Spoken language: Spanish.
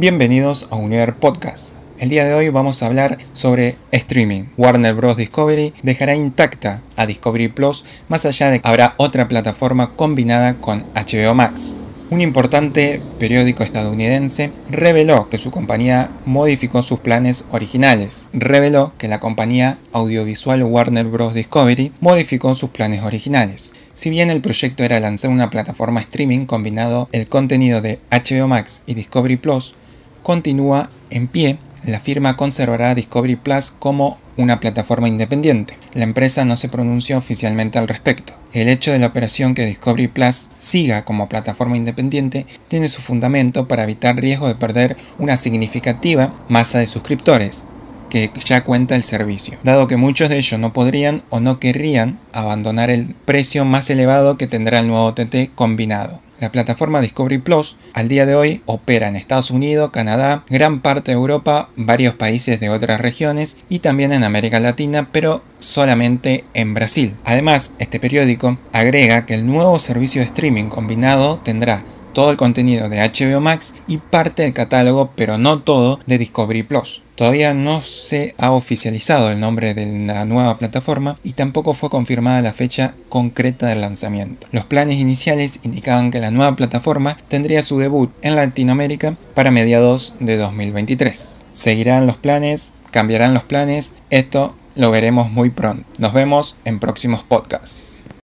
Bienvenidos a Univer Podcast. El día de hoy vamos a hablar sobre streaming. Warner Bros. Discovery dejará intacta a Discovery Plus, más allá de que habrá otra plataforma combinada con HBO Max. Un importante periódico estadounidense reveló que su compañía modificó sus planes originales. Reveló que la compañía audiovisual Warner Bros. Discovery modificó sus planes originales. Si bien el proyecto era lanzar una plataforma streaming combinado el contenido de HBO Max y Discovery Plus, continúa en pie, la firma conservará a Discovery Plus como una plataforma independiente. La empresa no se pronunció oficialmente al respecto. El hecho de la operación que Discovery Plus siga como plataforma independiente tiene su fundamento para evitar riesgo de perder una significativa masa de suscriptores que ya cuenta el servicio, dado que muchos de ellos no podrían o no querrían abandonar el precio más elevado que tendrá el nuevo OTT combinado. La plataforma Discovery Plus al día de hoy opera en Estados Unidos, Canadá, gran parte de Europa, varios países de otras regiones y también en América Latina, pero solamente en Brasil. Además, este periódico agrega que el nuevo servicio de streaming combinado tendrá todo el contenido de HBO Max y parte del catálogo, pero no todo, de Discovery Plus. Todavía no se ha oficializado el nombre de la nueva plataforma y tampoco fue confirmada la fecha concreta del lanzamiento. Los planes iniciales indicaban que la nueva plataforma tendría su debut en Latinoamérica para mediados de 2023. Seguirán los planes, cambiarán los planes, esto lo veremos muy pronto. Nos vemos en próximos podcasts.